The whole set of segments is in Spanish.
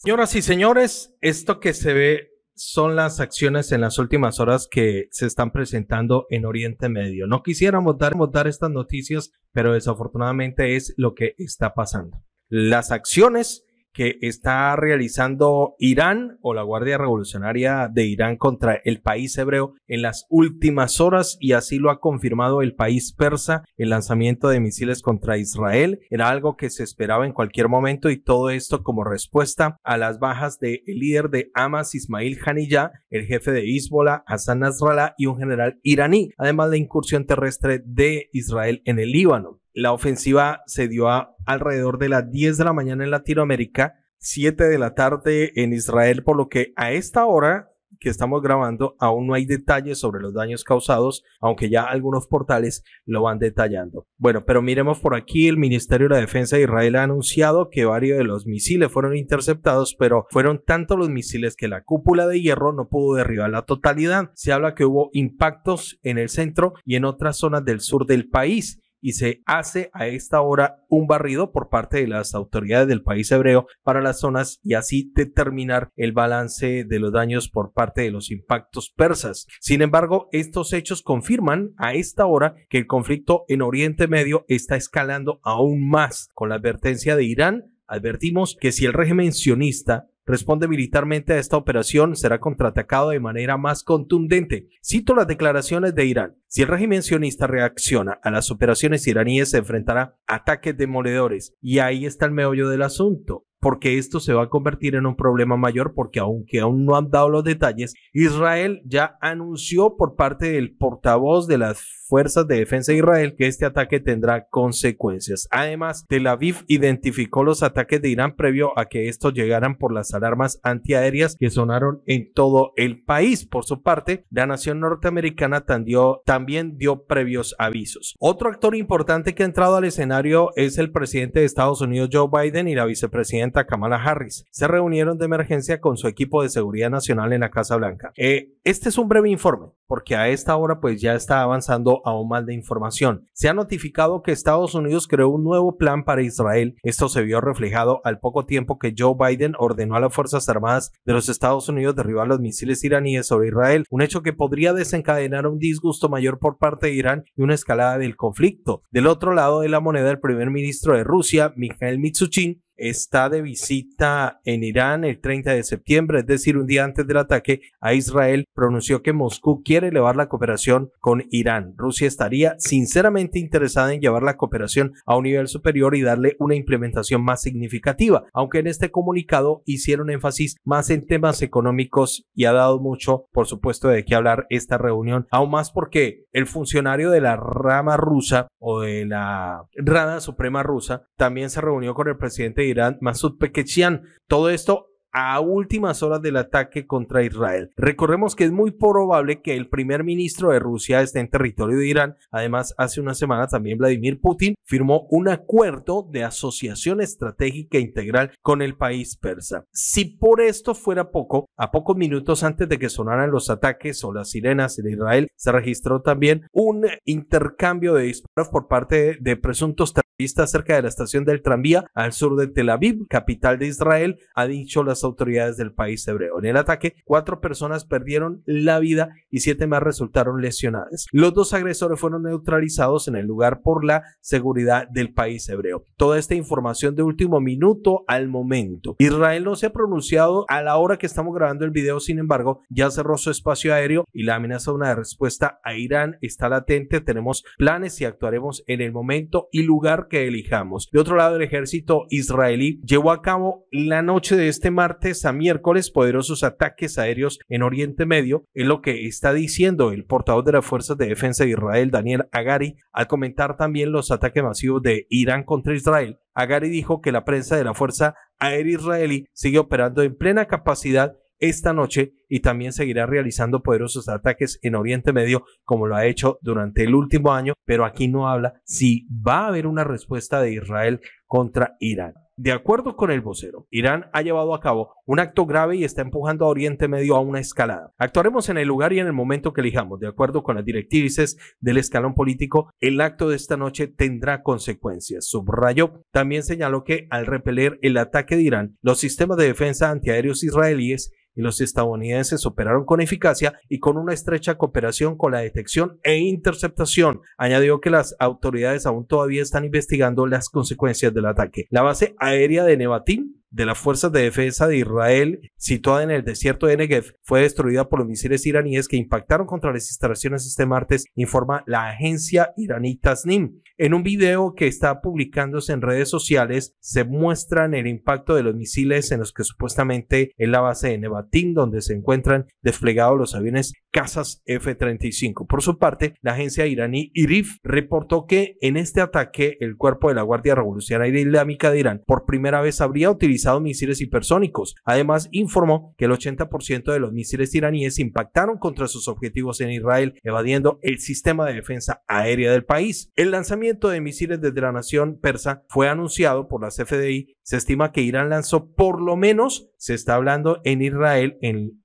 Señoras y señores, esto que se ve son las acciones en las últimas horas que se están presentando en Oriente Medio. No quisiéramos dar, dar estas noticias, pero desafortunadamente es lo que está pasando. Las acciones que está realizando Irán o la Guardia Revolucionaria de Irán contra el país hebreo en las últimas horas y así lo ha confirmado el país persa. El lanzamiento de misiles contra Israel era algo que se esperaba en cualquier momento y todo esto como respuesta a las bajas del líder de Hamas Ismail Hanilla el jefe de Hezbollah Hassan Nasrallah y un general iraní, además la incursión terrestre de Israel en el Líbano. La ofensiva se dio a alrededor de las 10 de la mañana en Latinoamérica, 7 de la tarde en Israel, por lo que a esta hora que estamos grabando aún no hay detalles sobre los daños causados, aunque ya algunos portales lo van detallando. Bueno, pero miremos por aquí, el Ministerio de la Defensa de Israel ha anunciado que varios de los misiles fueron interceptados, pero fueron tantos los misiles que la cúpula de hierro no pudo derribar la totalidad. Se habla que hubo impactos en el centro y en otras zonas del sur del país y se hace a esta hora un barrido por parte de las autoridades del país hebreo para las zonas y así determinar el balance de los daños por parte de los impactos persas. Sin embargo, estos hechos confirman a esta hora que el conflicto en Oriente Medio está escalando aún más con la advertencia de Irán advertimos que si el régimen sionista responde militarmente a esta operación será contraatacado de manera más contundente. Cito las declaraciones de Irán. Si el régimen sionista reacciona a las operaciones iraníes, se enfrentará a ataques demoledores. Y ahí está el meollo del asunto porque esto se va a convertir en un problema mayor porque aunque aún no han dado los detalles, Israel ya anunció por parte del portavoz de las Fuerzas de Defensa de Israel que este ataque tendrá consecuencias. Además, Tel Aviv identificó los ataques de Irán previo a que estos llegaran por las alarmas antiaéreas que sonaron en todo el país. Por su parte, la nación norteamericana también dio previos avisos. Otro actor importante que ha entrado al escenario es el presidente de Estados Unidos Joe Biden y la vicepresidenta Kamala Harris. Se reunieron de emergencia con su equipo de seguridad nacional en la Casa Blanca. Eh, este es un breve informe, porque a esta hora pues ya está avanzando aún más de información. Se ha notificado que Estados Unidos creó un nuevo plan para Israel. Esto se vio reflejado al poco tiempo que Joe Biden ordenó a las Fuerzas Armadas de los Estados Unidos derribar los misiles iraníes sobre Israel, un hecho que podría desencadenar un disgusto mayor por parte de Irán y una escalada del conflicto. Del otro lado de la moneda, el primer ministro de Rusia, Mikhail Mitsuchin, está de visita en Irán el 30 de septiembre, es decir, un día antes del ataque a Israel, pronunció que Moscú quiere elevar la cooperación con Irán. Rusia estaría sinceramente interesada en llevar la cooperación a un nivel superior y darle una implementación más significativa, aunque en este comunicado hicieron énfasis más en temas económicos y ha dado mucho, por supuesto, de qué hablar esta reunión, aún más porque el funcionario de la rama rusa o de la Rada Suprema rusa también se reunió con el presidente Irán, Masud Pekechian. Todo esto a últimas horas del ataque contra Israel. Recordemos que es muy probable que el primer ministro de Rusia esté en territorio de Irán. Además, hace una semana también Vladimir Putin firmó un acuerdo de asociación estratégica integral con el país persa. Si por esto fuera poco, a pocos minutos antes de que sonaran los ataques o las sirenas en Israel, se registró también un intercambio de disparos por parte de presuntos terroristas cerca de la estación del tranvía al sur de Tel Aviv, capital de Israel, ha dicho la autoridades del país hebreo. En el ataque, cuatro personas perdieron la vida y siete más resultaron lesionadas. Los dos agresores fueron neutralizados en el lugar por la seguridad del país hebreo. Toda esta información de último minuto al momento. Israel no se ha pronunciado a la hora que estamos grabando el video, sin embargo, ya cerró su espacio aéreo y la amenaza de una respuesta a Irán está latente. Tenemos planes y actuaremos en el momento y lugar que elijamos. De otro lado, el ejército israelí llevó a cabo la noche de este martes martes a miércoles poderosos ataques aéreos en Oriente Medio, es lo que está diciendo el portavoz de las Fuerzas de Defensa de Israel, Daniel Agari, al comentar también los ataques masivos de Irán contra Israel. Agari dijo que la prensa de la Fuerza Aérea Israelí sigue operando en plena capacidad esta noche y también seguirá realizando poderosos ataques en Oriente Medio como lo ha hecho durante el último año, pero aquí no habla si va a haber una respuesta de Israel contra Irán. De acuerdo con el vocero, Irán ha llevado a cabo un acto grave y está empujando a Oriente Medio a una escalada. Actuaremos en el lugar y en el momento que elijamos, de acuerdo con las directrices del escalón político. El acto de esta noche tendrá consecuencias, subrayó. También señaló que al repeler el ataque de Irán, los sistemas de defensa antiaéreos israelíes y los estadounidenses operaron con eficacia y con una estrecha cooperación con la detección e interceptación. Añadió que las autoridades aún todavía están investigando las consecuencias del ataque. La base aérea de Nevatín de las Fuerzas de Defensa de Israel, situada en el desierto de Negev, fue destruida por los misiles iraníes que impactaron contra las instalaciones este martes, informa la agencia iraní Tasnim. En un video que está publicándose en redes sociales, se muestran el impacto de los misiles en los que supuestamente es la base de Nevatim, donde se encuentran desplegados los aviones casas F-35. Por su parte, la agencia iraní IRIF reportó que en este ataque el cuerpo de la Guardia Revolucionaria Islámica de Irán por primera vez habría utilizado misiles hipersónicos. Además, informó que el 80% de los misiles iraníes impactaron contra sus objetivos en Israel, evadiendo el sistema de defensa aérea del país. El lanzamiento de misiles desde la nación persa fue anunciado por la FDI. Se estima que Irán lanzó por lo menos se está hablando en Israel, en,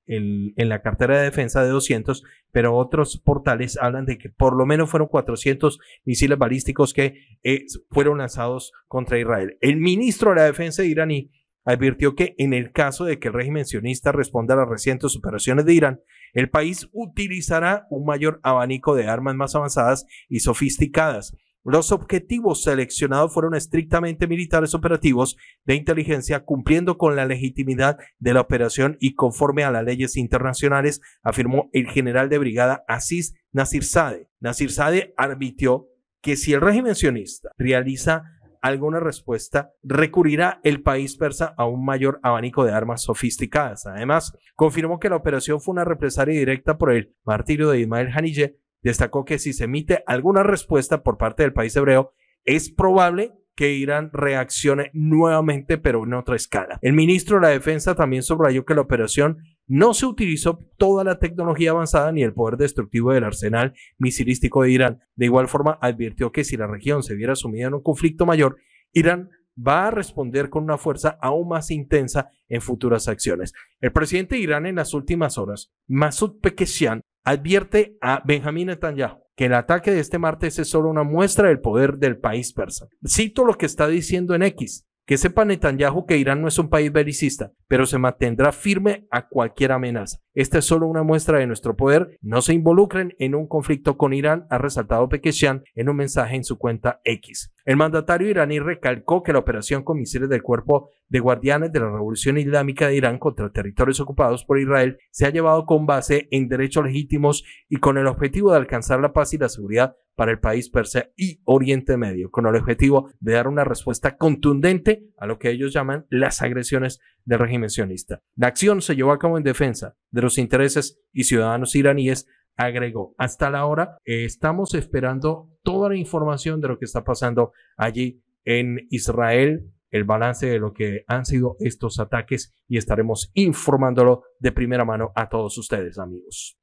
la cartera de defensa de 200, pero otros portales hablan de que por lo menos fueron 400 misiles balísticos que eh, fueron lanzados contra Israel. El ministro de la defensa iraní advirtió que en el caso de que el régimen sionista responda a las recientes operaciones de Irán, el país utilizará un mayor abanico de armas más avanzadas y sofisticadas, los objetivos seleccionados fueron estrictamente militares operativos de inteligencia, cumpliendo con la legitimidad de la operación y conforme a las leyes internacionales, afirmó el general de brigada Asís Nasir Sade. Nasir Sade admitió que si el régimen sionista realiza alguna respuesta, recurrirá el país persa a un mayor abanico de armas sofisticadas. Además, confirmó que la operación fue una represalia directa por el martirio de Ismael Haniyeh Destacó que si se emite alguna respuesta por parte del país hebreo, es probable que Irán reaccione nuevamente, pero en otra escala. El ministro de la Defensa también subrayó que la operación no se utilizó toda la tecnología avanzada ni el poder destructivo del arsenal misilístico de Irán. De igual forma, advirtió que si la región se viera sumida en un conflicto mayor, Irán va a responder con una fuerza aún más intensa en futuras acciones. El presidente de Irán en las últimas horas, Masoud Pekeshian, advierte a Benjamín Netanyahu que el ataque de este martes es solo una muestra del poder del país persa. Cito lo que está diciendo en X. Que sepa Netanyahu que Irán no es un país belicista, pero se mantendrá firme a cualquier amenaza. Esta es solo una muestra de nuestro poder. No se involucren en un conflicto con Irán, ha resaltado Pekeshian en un mensaje en su cuenta X. El mandatario iraní recalcó que la operación con misiles del Cuerpo de Guardianes de la Revolución Islámica de Irán contra territorios ocupados por Israel se ha llevado con base en derechos legítimos y con el objetivo de alcanzar la paz y la seguridad para el país persa y Oriente Medio, con el objetivo de dar una respuesta contundente a lo que ellos llaman las agresiones del régimen sionista. La acción se llevó a cabo en defensa de los intereses y ciudadanos iraníes agregó. Hasta la hora eh, estamos esperando toda la información de lo que está pasando allí en Israel, el balance de lo que han sido estos ataques y estaremos informándolo de primera mano a todos ustedes, amigos.